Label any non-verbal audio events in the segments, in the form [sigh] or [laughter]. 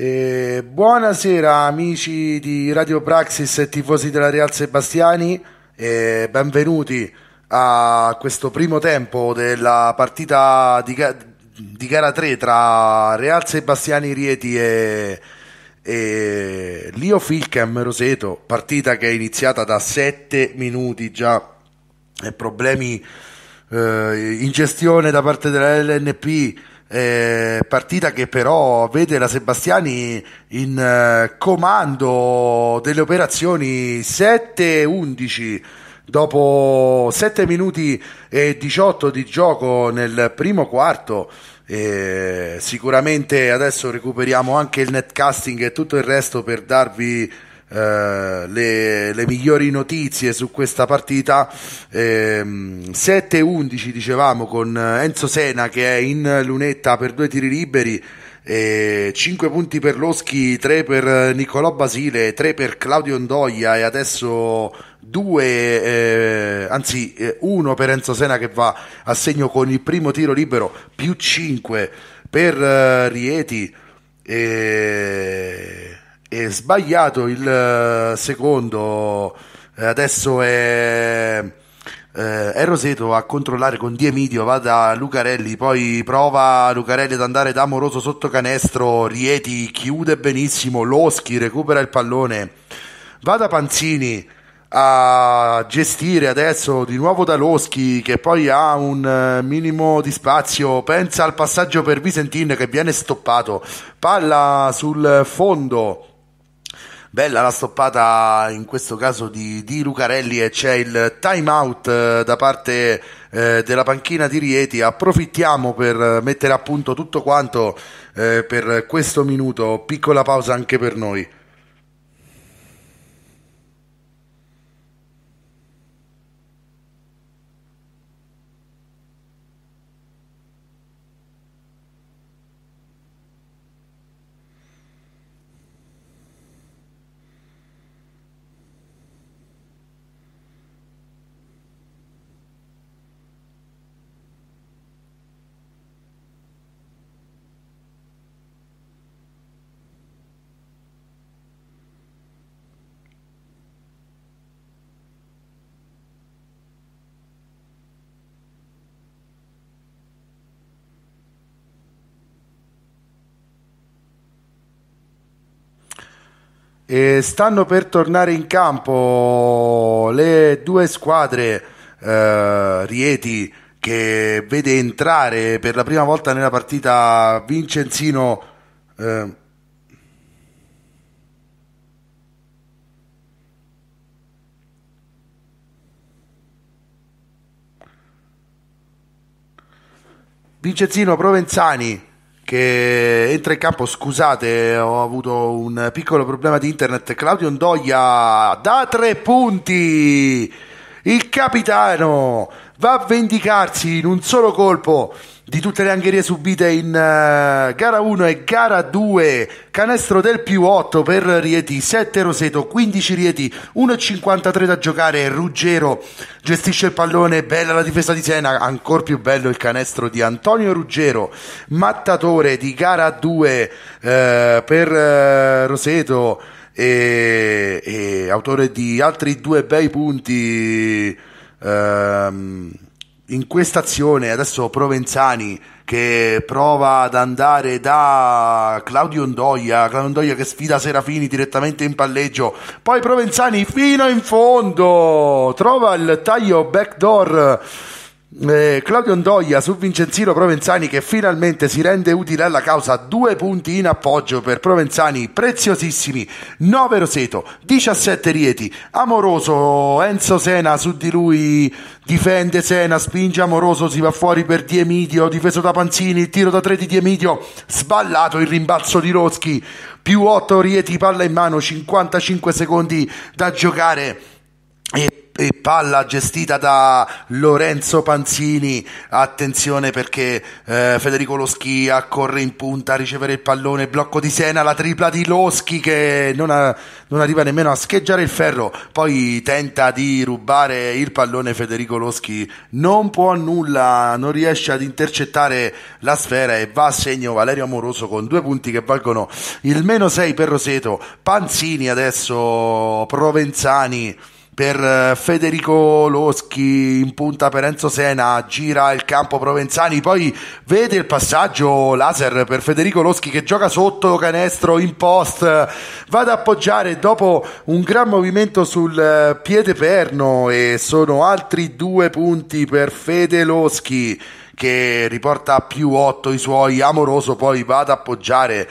E buonasera amici di Radio Praxis e tifosi della Real Sebastiani e benvenuti a questo primo tempo della partita di, ga- di gara 3 tra Real Sebastiani Rieti e, e Lio Filchem Roseto, partita che è iniziata da 7 minuti già e problemi eh, in gestione da parte della LNP eh, partita che però vede la Sebastiani in eh, comando delle operazioni 7-11 dopo 7 minuti e 18 di gioco nel primo quarto eh, sicuramente adesso recuperiamo anche il netcasting e tutto il resto per darvi eh, le, le, migliori notizie su questa partita. Eh, 7-11 dicevamo con Enzo Sena che è in lunetta per due tiri liberi. 5 punti per Loschi, 3 per Niccolò Basile, 3 per Claudio Ondoia e adesso 2, eh, anzi 1 eh, per Enzo Sena che va a segno con il primo tiro libero, più 5 per eh, Rieti. E è sbagliato il eh, secondo, eh, adesso è, eh, è Roseto a controllare con Diemidio, va da Lucarelli, poi prova Lucarelli ad andare da Moroso sotto canestro, Rieti chiude benissimo, Loschi recupera il pallone, va da Panzini a gestire adesso di nuovo da Loschi che poi ha un minimo di spazio pensa al passaggio per Visentin che viene stoppato palla sul fondo Bella la stoppata in questo caso di, di Lucarelli e c'è il time out eh, da parte eh, della panchina di Rieti. Approfittiamo per eh, mettere a punto tutto quanto eh, per questo minuto. Piccola pausa anche per noi. E stanno per tornare in campo le due squadre eh, Rieti che vede entrare per la prima volta nella partita Vincenzino eh, Vincenzino Provenzani che entra in campo. Scusate, ho avuto un piccolo problema di internet. Claudio Ndoglia da tre punti, il capitano va a vendicarsi in un solo colpo di tutte le angherie subite in uh, gara 1 e gara 2 canestro del più 8 per Rieti 7 Roseto 15 Rieti 1,53 da giocare Ruggero gestisce il pallone bella la difesa di Siena ancora più bello il canestro di Antonio Ruggero mattatore di gara 2 uh, eh, per uh, Roseto e, e, autore di altri due bei punti Ehm, in questa azione adesso Provenzani che prova ad andare da Claudio Ondoia, Claudio Ondoia che sfida Serafini direttamente in palleggio, poi Provenzani fino in fondo, trova il taglio backdoor eh, Claudio Ndoia su Vincenzino Provenzani che finalmente si rende utile alla causa, due punti in appoggio per Provenzani, preziosissimi, 9 Roseto, 17 Rieti, amoroso Enzo Sena su di lui difende Sena, spinge amoroso, si va fuori per Diemidio, difeso da Panzini, tiro da 3 di Diemidio, sballato il rimbalzo di Roschi, più 8 Rieti, palla in mano, 55 secondi da giocare. E e palla gestita da Lorenzo Panzini. Attenzione perché eh, Federico Loschi accorre in punta a ricevere il pallone. Blocco di Sena, la tripla di Loschi che non, ha, non arriva nemmeno a scheggiare il ferro. Poi tenta di rubare il pallone Federico Loschi. Non può nulla, non riesce ad intercettare la sfera e va a segno Valerio Amoroso con due punti che valgono il meno 6 per Roseto. Panzini adesso, Provenzani per eh, Federico Loschi in punta per Enzo Sena, gira il campo Provenzani, poi vede il passaggio laser per Federico Loschi che gioca sotto canestro in post, va ad appoggiare dopo un gran movimento sul eh, piede perno e sono altri due punti per Fede Loschi che riporta più 8 i suoi, amoroso poi va ad appoggiare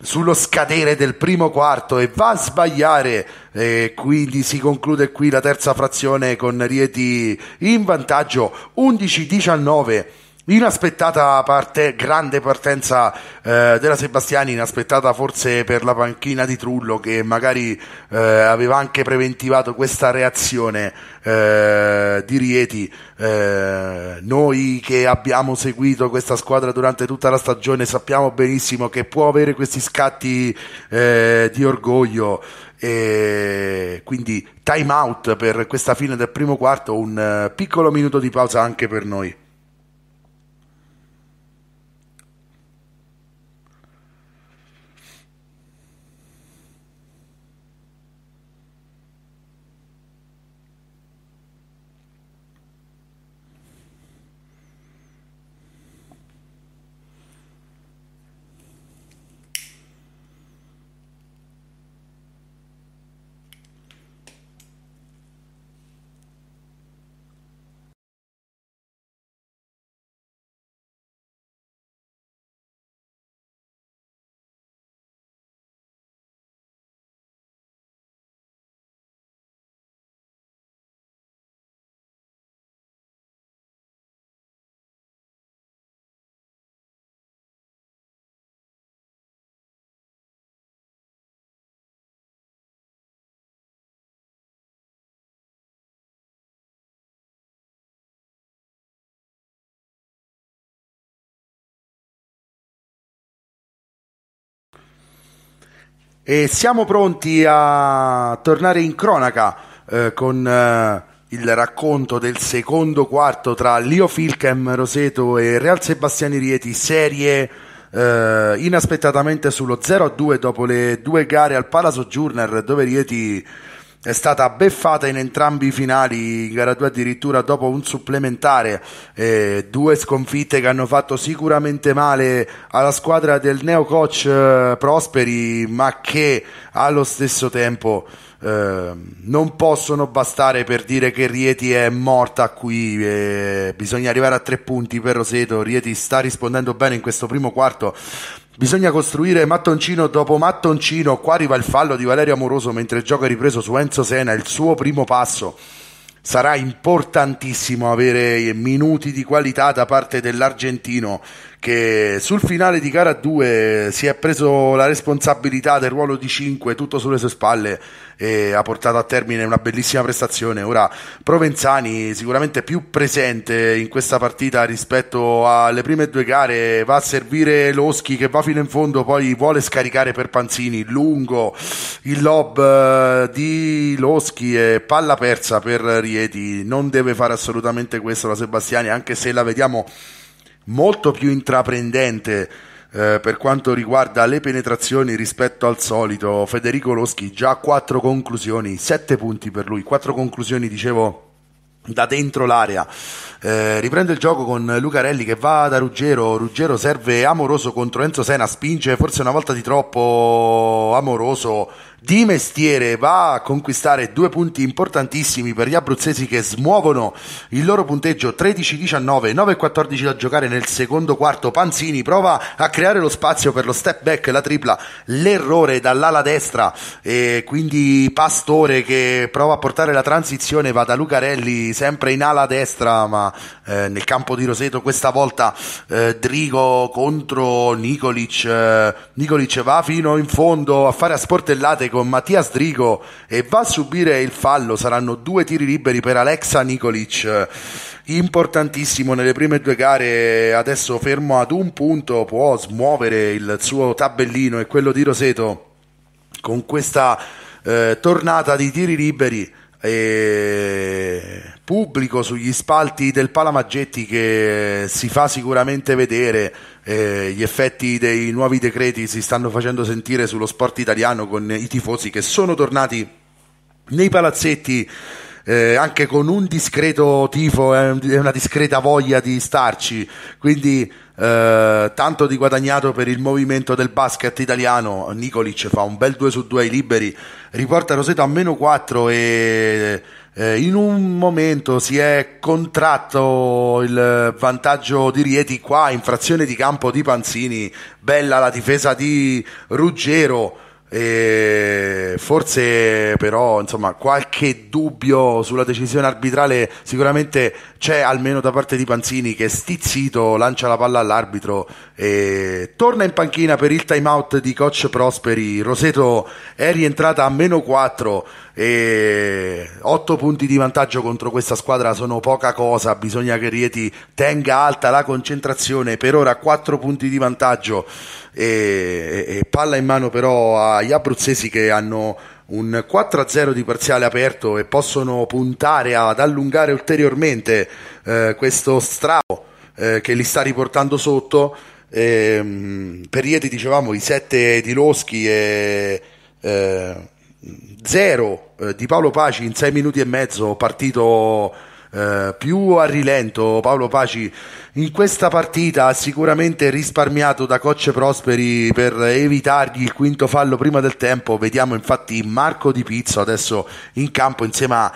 sullo scadere del primo quarto e va a sbagliare e quindi si conclude qui la terza frazione con Rieti in vantaggio 11-19 Inaspettata parte, grande partenza eh, della Sebastiani, inaspettata forse per la panchina di Trullo che magari eh, aveva anche preventivato questa reazione eh, di Rieti. Eh, noi che abbiamo seguito questa squadra durante tutta la stagione sappiamo benissimo che può avere questi scatti eh, di orgoglio e quindi time out per questa fine del primo quarto, un eh, piccolo minuto di pausa anche per noi. E siamo pronti a tornare in cronaca eh, con eh, il racconto del secondo quarto tra Leo Filchem Roseto e Real Sebastiani Rieti, serie eh, inaspettatamente sullo 0-2 dopo le due gare al Palazzo Journer dove Rieti è stata beffata in entrambi i finali, in gara 2 addirittura dopo un supplementare, eh, due sconfitte che hanno fatto sicuramente male alla squadra del neo coach eh, Prosperi, ma che allo stesso tempo eh, non possono bastare per dire che Rieti è morta qui, eh, bisogna arrivare a tre punti per Roseto, Rieti sta rispondendo bene in questo primo quarto, Bisogna costruire mattoncino dopo mattoncino. Qua arriva il fallo di Valerio Amoroso mentre gioca è ripreso su Enzo Sena, il suo primo passo. Sarà importantissimo avere minuti di qualità da parte dell'argentino che sul finale di gara 2 si è preso la responsabilità del ruolo di 5 tutto sulle sue spalle e ha portato a termine una bellissima prestazione. Ora Provenzani sicuramente più presente in questa partita rispetto alle prime due gare, va a servire Loschi che va fino in fondo, poi vuole scaricare per Panzini, lungo il lob eh, di Loschi e palla persa per Rieti, non deve fare assolutamente questo la Sebastiani anche se la vediamo molto più intraprendente eh, per quanto riguarda le penetrazioni rispetto al solito Federico Loschi già quattro conclusioni sette punti per lui quattro conclusioni dicevo da dentro l'area eh, riprende il gioco con Lucarelli che va da Ruggero, Ruggero serve amoroso contro Enzo Sena, spinge forse una volta di troppo amoroso di mestiere va a conquistare due punti importantissimi per gli abruzzesi che smuovono il loro punteggio 13-19, 9-14 da giocare nel secondo quarto. Panzini prova a creare lo spazio per lo step back, la tripla, l'errore dall'ala destra e quindi Pastore che prova a portare la transizione va da Lucarelli sempre in ala destra ma eh, nel campo di Roseto questa volta eh, Drigo contro Nicolic eh, Nicolic va fino in fondo a fare a sportellate con Mattias Drigo e va a subire il fallo saranno due tiri liberi per Alexa Nicolic importantissimo nelle prime due gare adesso fermo ad un punto può smuovere il suo tabellino e quello di Roseto con questa eh, tornata di tiri liberi eh, pubblico sugli spalti del Palamaggetti che si fa sicuramente vedere, eh, gli effetti dei nuovi decreti si stanno facendo sentire sullo sport italiano con i tifosi che sono tornati nei palazzetti eh, anche con un discreto tifo e una discreta voglia di starci. Quindi eh, tanto di guadagnato per il movimento del basket italiano. Nicolic fa un bel 2 su 2 ai liberi, riporta Roseto a meno 4 e eh, in un momento si è contratto il vantaggio di Rieti qua, infrazione di campo di Panzini, bella la difesa di Ruggero e forse però insomma qualche dubbio sulla decisione arbitrale sicuramente c'è almeno da parte di Panzini che stizzito lancia la palla all'arbitro e torna in panchina per il time out di coach Prosperi. Roseto è rientrata a meno 4 e 8 punti di vantaggio contro questa squadra sono poca cosa. Bisogna che Rieti tenga alta la concentrazione. Per ora 4 punti di vantaggio e, e, e palla in mano però agli abruzzesi che hanno un 4-0 di parziale aperto e possono puntare ad allungare ulteriormente eh, questo strappo eh, che li sta riportando sotto. Ehm, per ieri dicevamo i 7 di Loschi e 0 eh, eh, di Paolo Paci in 6 minuti e mezzo partito eh, più a rilento Paolo Paci in questa partita ha sicuramente risparmiato da Cocce Prosperi per evitargli il quinto fallo prima del tempo vediamo infatti Marco Di Pizzo adesso in campo insieme a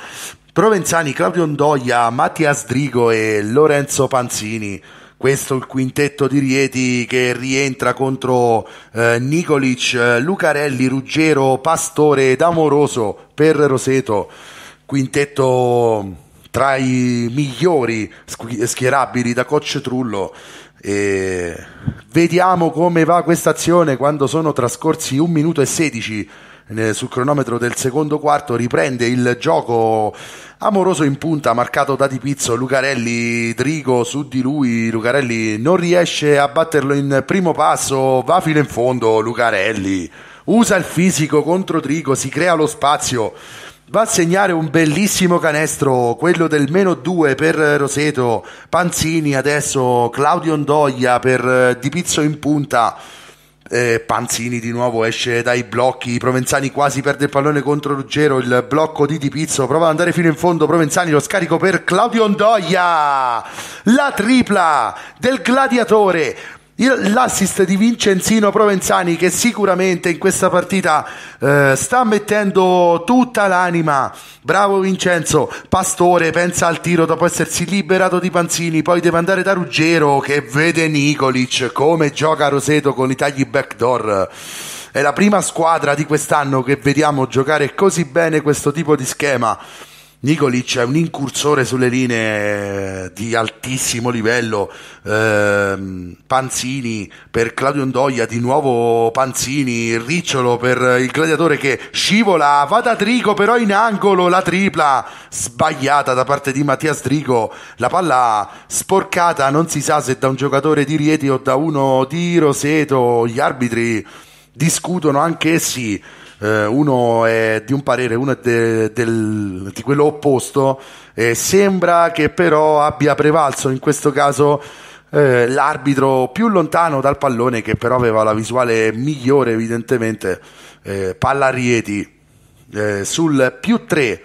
Provenzani, Claudio Ondoglia, Mattias Drigo e Lorenzo Panzini questo il quintetto di Rieti che rientra contro eh, Nicolic, eh, Lucarelli, Ruggero, Pastore ed Amoroso per Roseto, quintetto tra i migliori schierabili da Coach Trullo. E vediamo come va questa azione quando sono trascorsi 1 minuto e 16 minuti sul cronometro del secondo quarto riprende il gioco amoroso in punta marcato da Di Pizzo, Lucarelli Trigo su di lui, Lucarelli non riesce a batterlo in primo passo, va fino in fondo Lucarelli, usa il fisico contro Trigo, si crea lo spazio va a segnare un bellissimo canestro, quello del meno 2 per Roseto, Panzini adesso, Claudio Ondoglia per Di Pizzo in punta eh, Panzini di nuovo esce dai blocchi, Provenzani quasi perde il pallone contro Ruggero, il blocco di Di Pizzo prova ad andare fino in fondo, Provenzani lo scarico per Claudio Ondoia, la tripla del gladiatore, L'assist di Vincenzino Provenzani che sicuramente in questa partita eh, sta mettendo tutta l'anima. Bravo Vincenzo, Pastore pensa al tiro dopo essersi liberato di Panzini, poi deve andare da Ruggero che vede Nicolic come gioca Roseto con i tagli backdoor. È la prima squadra di quest'anno che vediamo giocare così bene questo tipo di schema. Nicolic è un incursore sulle linee di altissimo livello, eh, Panzini per Claudio Ndoia, di nuovo Panzini, Ricciolo per il gladiatore che scivola, va da Trigo però in angolo, la tripla sbagliata da parte di Mattia Strigo, la palla sporcata, non si sa se da un giocatore di Rieti o da uno di Roseto, gli arbitri discutono anch'essi eh, uno è di un parere, uno è de, del, di quello opposto, eh, sembra che però abbia prevalso in questo caso eh, l'arbitro più lontano dal pallone che però aveva la visuale migliore evidentemente, eh, palla Rieti eh, sul più 3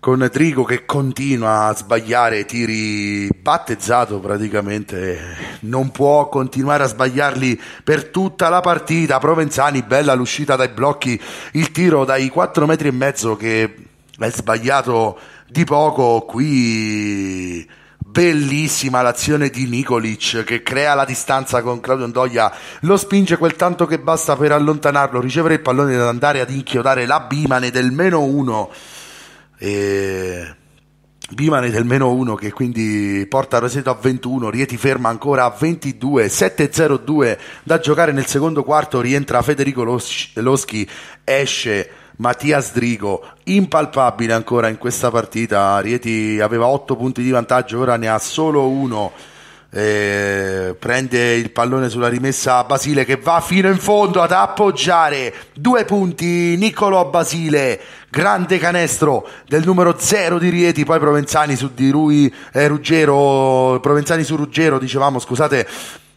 con Trigo che continua a sbagliare tiri battezzato praticamente non può continuare a sbagliarli per tutta la partita. Provenzani, bella l'uscita dai blocchi, il tiro dai 4 metri e mezzo che è sbagliato di poco. Qui bellissima l'azione di Nikolic che crea la distanza con Claudio Ndoia, lo spinge quel tanto che basta per allontanarlo, ricevere il pallone ad andare ad inchiodare la bimane del meno 1. E Bimane del meno 1 che quindi porta Roseto a 21, Rieti ferma ancora a 22, 7-0-2 da giocare nel secondo quarto, rientra Federico Loschi, esce Mattias Drigo, impalpabile ancora in questa partita, Rieti aveva 8 punti di vantaggio, ora ne ha solo 1 eh, prende il pallone sulla rimessa a Basile che va fino in fondo ad appoggiare due punti Niccolò Basile grande canestro del numero 0 di Rieti poi Provenzani su di lui eh, Ruggero Provenzani su Ruggero dicevamo scusate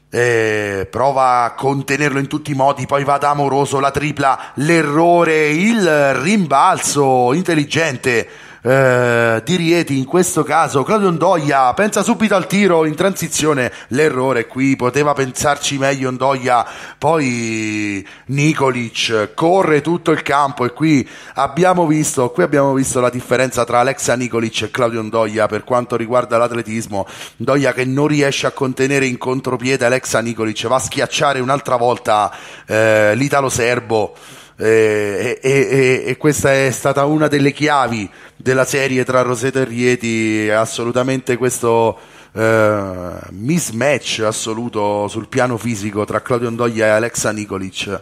eh, prova a contenerlo in tutti i modi, poi va da Amoroso, la tripla, l'errore, il rimbalzo intelligente eh, di Rieti, in questo caso Claudio Ndoia pensa subito al tiro in transizione, l'errore qui poteva pensarci meglio Ndoia, poi Nikolic corre tutto il campo e qui abbiamo visto, qui abbiamo visto la differenza tra Alexa Nikolic e Claudio Ndoia per quanto riguarda l'atletismo, Ndoia che non riesce a contenere in contropiede Alexa Nikolic va a schiacciare un'altra volta eh, l'italo serbo. Eh, e, e, e, questa è stata una delle chiavi della serie tra Roseto e Rieti, assolutamente questo eh, mismatch assoluto sul piano fisico tra Claudio Ondoglia e Alexa Nikolic.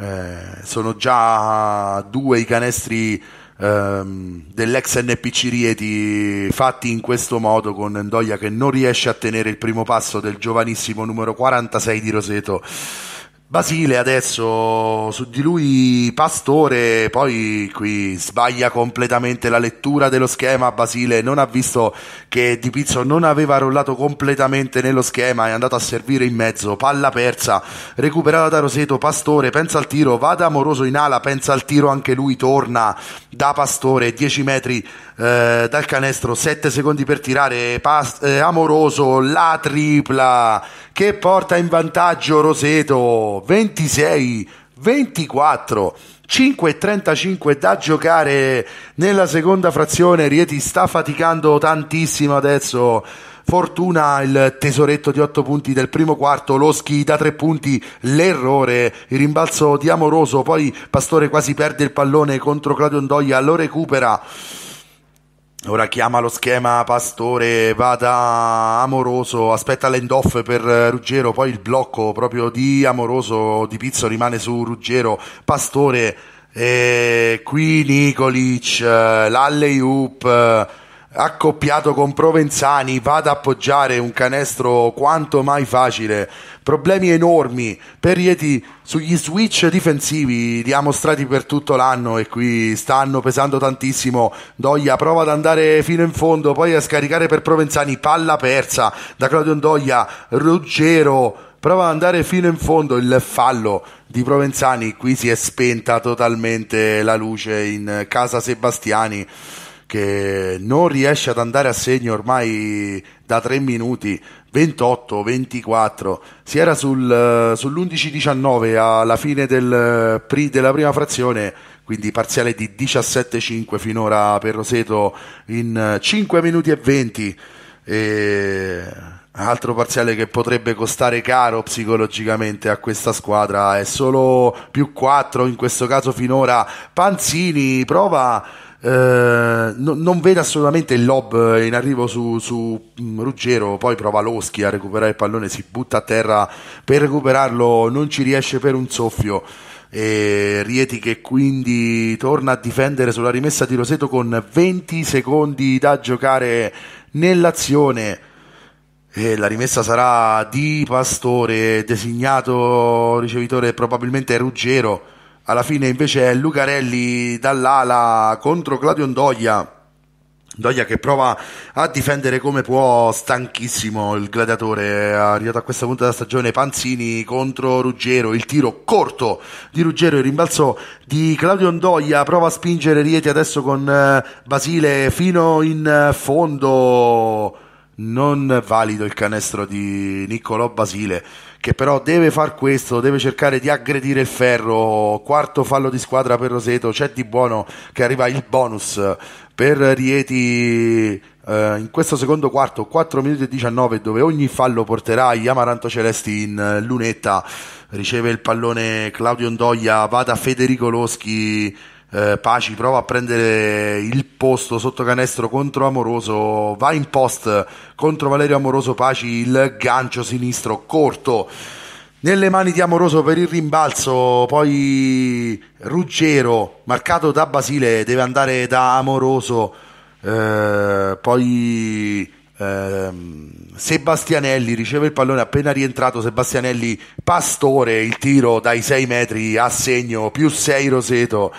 Eh, sono già due i canestri ehm, dell'ex NPC Rieti fatti in questo modo con Ndoglia che non riesce a tenere il primo passo del giovanissimo numero 46 di Roseto Basile adesso su di lui Pastore, poi qui sbaglia completamente la lettura dello schema, Basile non ha visto che Di Pizzo non aveva rollato completamente nello schema, è andato a servire in mezzo, palla persa, recuperata da Roseto, Pastore pensa al tiro, va da Amoroso in ala, pensa al tiro anche lui, torna da Pastore, 10 metri eh, dal canestro 7 secondi per tirare past- eh, Amoroso la tripla che porta in vantaggio Roseto 26 24 5.35 da giocare nella seconda frazione Rieti sta faticando tantissimo adesso Fortuna il tesoretto di 8 punti del primo quarto, Loschi da 3 punti, l'errore, il rimbalzo di Amoroso, poi Pastore quasi perde il pallone contro Claudio Ondoglia, lo recupera Ora chiama lo schema Pastore, vada Amoroso, aspetta l'end-off per eh, Ruggero, poi il blocco proprio di Amoroso, di Pizzo rimane su Ruggero, Pastore, e eh, qui Nicolic, eh, l'alley-oop, accoppiato con Provenzani, va ad appoggiare un canestro quanto mai facile. Problemi enormi per Rieti sugli switch difensivi li ha mostrati per tutto l'anno e qui stanno pesando tantissimo. Doglia prova ad andare fino in fondo, poi a scaricare per Provenzani, palla persa da Claudio Doglia, Ruggero prova ad andare fino in fondo il fallo di Provenzani, qui si è spenta totalmente la luce in casa Sebastiani che non riesce ad andare a segno ormai da 3 minuti 28, 24, si era sul, eh, sull'11-19 alla fine del, eh, della prima frazione, quindi parziale di 17-5 finora per Roseto in 5 eh, minuti e 20. E altro parziale che potrebbe costare caro psicologicamente a questa squadra è solo più 4 in questo caso finora Panzini prova eh, no, non vede assolutamente il lob eh, in arrivo su, su mm, Ruggero, poi prova Loschi a recuperare il pallone, si butta a terra per recuperarlo, non ci riesce per un soffio. E Rieti che quindi torna a difendere sulla rimessa di Roseto con 20 secondi da giocare nell'azione. E la rimessa sarà di Pastore, designato ricevitore probabilmente Ruggero alla fine invece è Lucarelli dall'ala contro Claudio Ndoglia Doglia che prova a difendere come può, stanchissimo il gladiatore, arrivato a questo punto della stagione, Panzini contro Ruggero, il tiro corto di Ruggero, il rimbalzo di Claudio Ndoglia, prova a spingere Rieti adesso con eh, Basile fino in fondo, non valido il canestro di Niccolò Basile che però deve far questo, deve cercare di aggredire il ferro, quarto fallo di squadra per Roseto, c'è di buono che arriva il bonus per Rieti eh, in questo secondo quarto 4 minuti e 19 dove ogni fallo porterà gli Amaranto Celesti in lunetta, riceve il pallone Claudio Ndoglia, vada Federico Loschi eh, paci prova a prendere il posto sotto canestro contro Amoroso, va in post contro Valerio Amoroso Paci, il gancio sinistro corto nelle mani di Amoroso per il rimbalzo, poi Ruggero, marcato da Basile, deve andare da Amoroso, eh, poi eh, Sebastianelli riceve il pallone appena rientrato, Sebastianelli pastore, il tiro dai 6 metri a segno, più 6 Roseto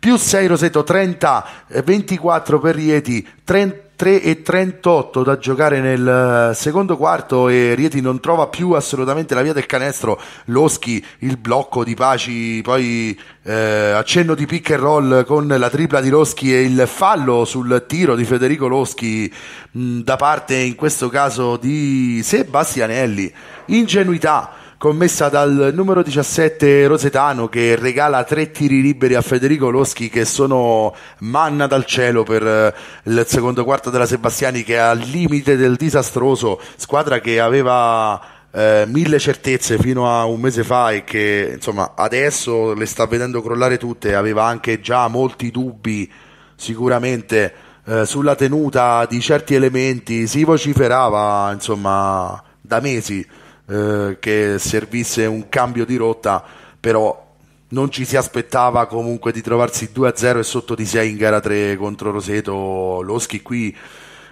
più 6 Roseto 30, 24 per Rieti, 30 3 e 38 da giocare nel eh, secondo quarto e Rieti non trova più assolutamente la via del canestro Loschi il blocco di Paci poi eh, accenno di pick and roll con la tripla di Loschi e il fallo sul tiro di Federico Loschi mh, mm, da parte in questo caso di Sebastianelli ingenuità commessa dal numero 17 Rosetano che regala tre tiri liberi a Federico Loschi che sono manna dal cielo per eh, il secondo quarto della Sebastiani che è al limite del disastroso, squadra che aveva eh, mille certezze fino a un mese fa e che insomma adesso le sta vedendo crollare tutte, aveva anche già molti dubbi sicuramente eh, sulla tenuta di certi elementi, si vociferava insomma da mesi eh, che servisse un cambio di rotta, però non ci si aspettava comunque di trovarsi 2-0 e sotto di 6 in gara 3 contro Roseto. Loschi qui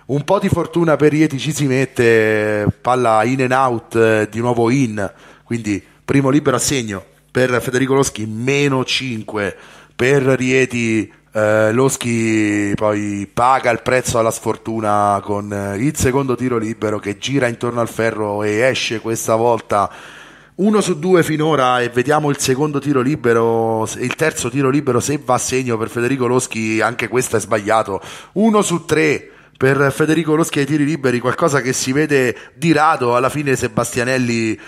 un po' di fortuna per Rieti ci si mette, palla in and out, eh, di nuovo in, quindi primo libero assegno per Federico Loschi, meno 5 per Rieti eh, Loschi poi paga il prezzo alla sfortuna con eh, il secondo tiro libero che gira intorno al ferro e esce questa volta uno su due finora e vediamo il secondo tiro libero, il terzo tiro libero se va a segno per Federico Loschi, anche questo è sbagliato. Uno su tre per Federico Loschi ai tiri liberi, qualcosa che si vede di rado, alla fine Sebastianelli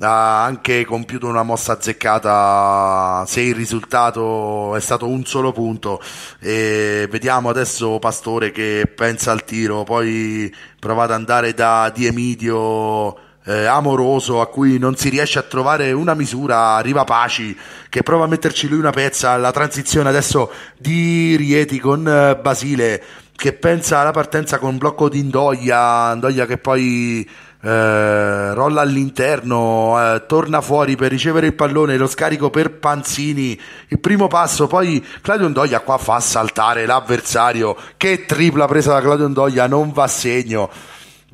ha anche compiuto una mossa azzeccata se il risultato è stato un solo punto e vediamo adesso Pastore che pensa al tiro poi prova ad andare da Di Emidio eh, amoroso a cui non si riesce a trovare una misura arriva Paci che prova a metterci lui una pezza la transizione adesso di Rieti con eh, Basile che pensa alla partenza con blocco di Indoglia Indoglia che poi eh, rolla all'interno, eh, torna fuori per ricevere il pallone, lo scarico per Panzini, il primo passo, poi Claudio Ondoglia qua fa saltare l'avversario, che tripla presa da Claudio Ondoglia, non va a segno.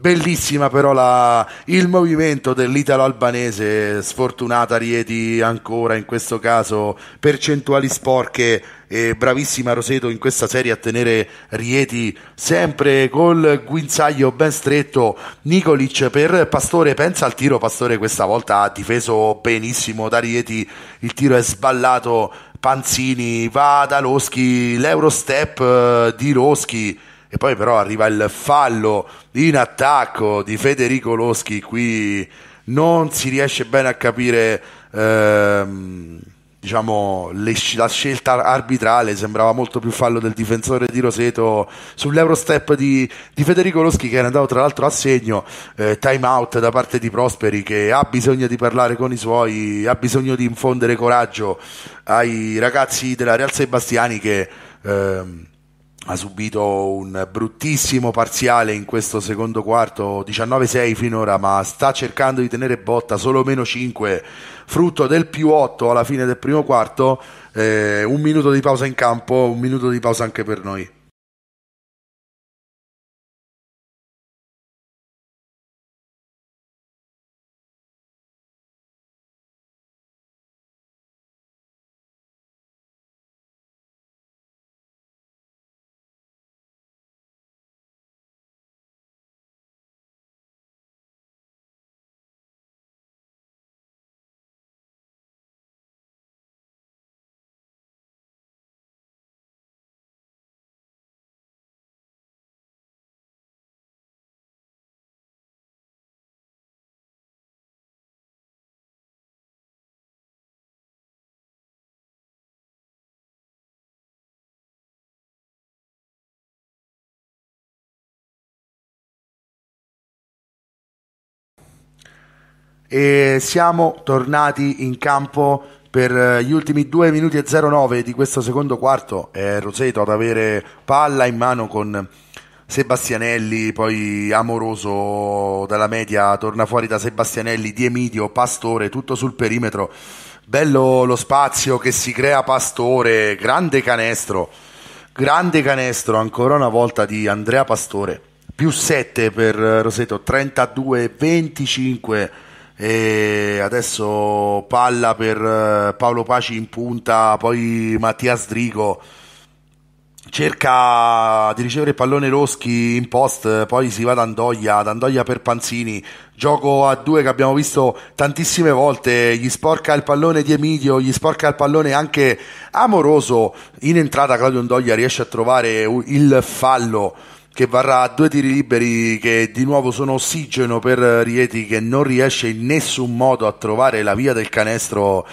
Bellissima però la, il movimento dell'italo-albanese, sfortunata Rieti ancora in questo caso, percentuali sporche e bravissima Roseto in questa serie a tenere Rieti sempre col guinzaglio ben stretto. Nicolic per Pastore, pensa al tiro, Pastore questa volta ha difeso benissimo da Rieti, il tiro è sballato, Panzini va da Loschi, l'Eurostep eh, di Loschi e poi però arriva il fallo in attacco di Federico Loschi qui non si riesce bene a capire ehm, diciamo, le, la scelta arbitrale sembrava molto più fallo del difensore di Roseto sull'Eurostep di, di Federico Loschi che era andato tra l'altro a segno eh, time out da parte di Prosperi che ha bisogno di parlare con i suoi ha bisogno di infondere coraggio ai ragazzi della Real Sebastiani che ehm, ha subito un bruttissimo parziale in questo secondo quarto, 19-6 finora, ma sta cercando di tenere botta solo meno 5, frutto del più 8 alla fine del primo quarto, eh, un minuto di pausa in campo, un minuto di pausa anche per noi. e siamo tornati in campo per eh, gli ultimi 2 minuti e 09 di questo secondo quarto è eh, Roseto ad avere palla in mano con Sebastianelli, poi amoroso dalla media, torna fuori da Sebastianelli, Di Emidio, Pastore, tutto sul perimetro. Bello lo spazio che si crea Pastore, grande canestro, grande canestro ancora una volta di Andrea Pastore, più 7 per eh, Roseto, 32-25 e adesso palla per eh, Paolo Paci in punta, poi Mattia Strigo cerca di ricevere il pallone Roschi in post, poi si va ad Andoglia, ad Andoglia per Panzini, gioco a due che abbiamo visto tantissime volte, gli sporca il pallone di Emidio, gli sporca il pallone anche Amoroso, in entrata Claudio Andoglia riesce a trovare il fallo che varrà a due tiri liberi che di nuovo sono ossigeno per Rieti che non riesce in nessun modo a trovare la via del canestro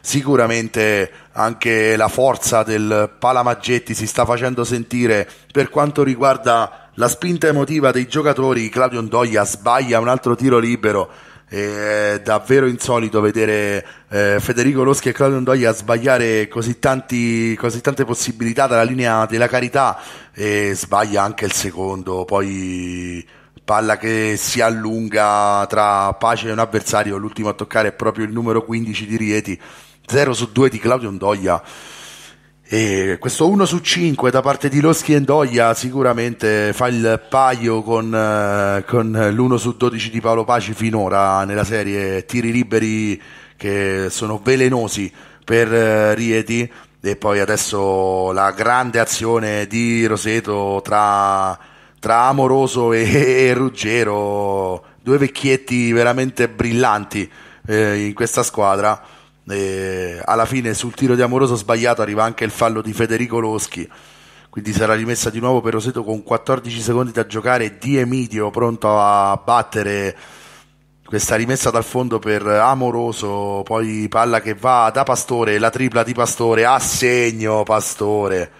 sicuramente anche la forza del Palamaggetti si sta facendo sentire per quanto riguarda la spinta emotiva dei giocatori Claudio Ndoia sbaglia un altro tiro libero è davvero insolito vedere eh, Federico Loschi e Claudio Ndoia sbagliare così, tanti, così, tante possibilità dalla linea della carità e sbaglia anche il secondo. Poi palla che si allunga tra Pace e un avversario. L'ultimo a toccare è proprio il numero 15 di Rieti. 0 su 2 di Claudio Ndoia e questo 1 su 5 da parte di Loschi e Ndoglia sicuramente fa il paio con, eh, con l'1 su 12 di Paolo Paci finora nella serie tiri liberi che sono velenosi per eh, Rieti e poi adesso la grande azione di Roseto tra, tra Amoroso e, e Ruggero, due vecchietti veramente brillanti eh, in questa squadra e eh, alla fine sul tiro di Amoroso sbagliato arriva anche il fallo di Federico Loschi quindi sarà rimessa di nuovo per Roseto con 14 secondi da giocare Di Emidio pronto a battere questa rimessa dal fondo per Amoroso poi palla che va da Pastore la tripla di Pastore a segno Pastore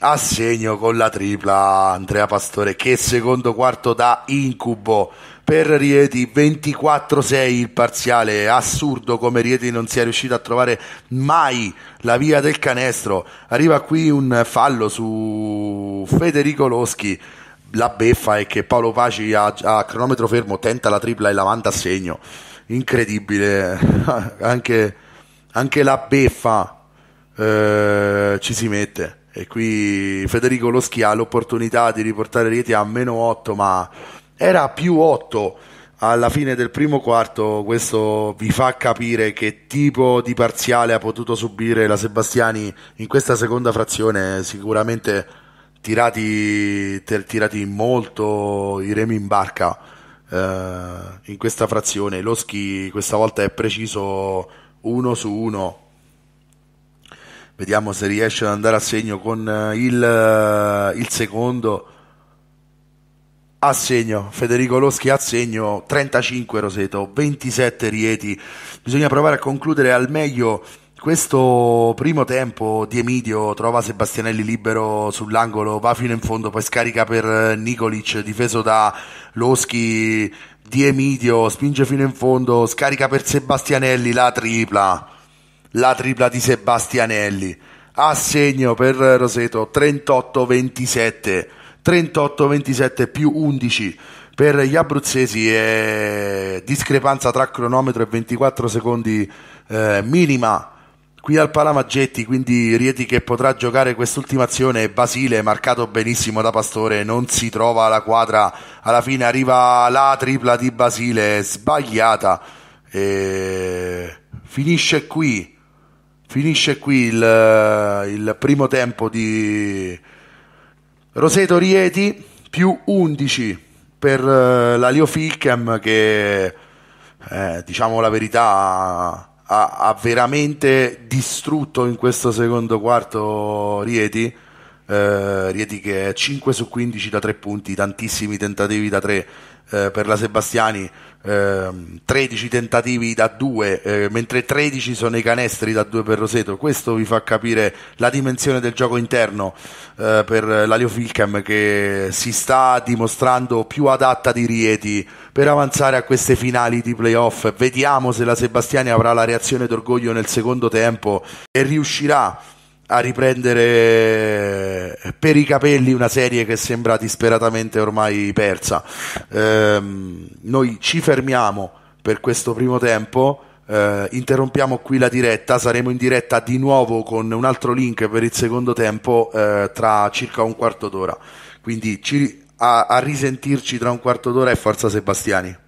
a segno con la tripla Andrea Pastore che secondo quarto da incubo per Rieti 24-6 il parziale, assurdo come Rieti non sia riuscito a trovare mai la via del canestro, arriva qui un fallo su Federico Loschi, la beffa è che Paolo Paci a, a cronometro fermo tenta la tripla e la manda a segno, incredibile, [laughs] anche, anche la beffa eh, ci si mette e qui Federico Loschi ha l'opportunità di riportare Rieti a meno 8 ma era più 8 alla fine del primo quarto, questo vi fa capire che tipo di parziale ha potuto subire la Sebastiani in questa seconda frazione, sicuramente tirati, tirati molto i remi in barca eh, in questa frazione. Loschi questa volta è preciso 1 su 1. Vediamo se riesce ad andare a segno con eh, il, eh, il secondo Assegno, Federico Loschi assegno 35 Roseto, 27 Rieti. Bisogna provare a concludere al meglio questo primo tempo di Emidio trova Sebastianelli libero sull'angolo, va fino in fondo, poi scarica per eh, Nicolic, difeso da Loschi di Emidio, spinge fino in fondo, scarica per Sebastianelli, la tripla, la tripla di Sebastianelli, Assegno per Roseto, 38-27. 38-27 più 11 per gli abruzzesi è discrepanza tra cronometro e 24 secondi eh, minima qui al Palamaggetti, quindi Rieti che potrà giocare quest'ultima azione, Basile marcato benissimo da Pastore, non si trova la quadra, alla fine arriva la tripla di Basile, sbagliata, e finisce qui, finisce qui il, il primo tempo di, Roseto Rieti più 11 per eh, la Leo Fickham che eh, diciamo la verità ha, ha, veramente distrutto in questo secondo quarto Rieti eh, Rieti che è 5 su 15 da 3 punti, tantissimi tentativi da 3 eh, per la Sebastiani, eh, 13 tentativi da 2, eh, mentre 13 sono i canestri da 2 per Roseto. Questo vi fa capire la dimensione del gioco interno eh, per l'Alio Filcam che si sta dimostrando più adatta di Rieti per avanzare a queste finali di playoff. Vediamo se la Sebastiani avrà la reazione d'orgoglio nel secondo tempo e riuscirà a riprendere eh, per i capelli una serie che sembra disperatamente ormai persa. Ehm, noi ci fermiamo per questo primo tempo. Eh, interrompiamo qui la diretta, saremo in diretta di nuovo con un altro link per il secondo tempo eh, tra circa un quarto d'ora. Quindi ci, a, a risentirci tra un quarto d'ora e Forza Sebastiani.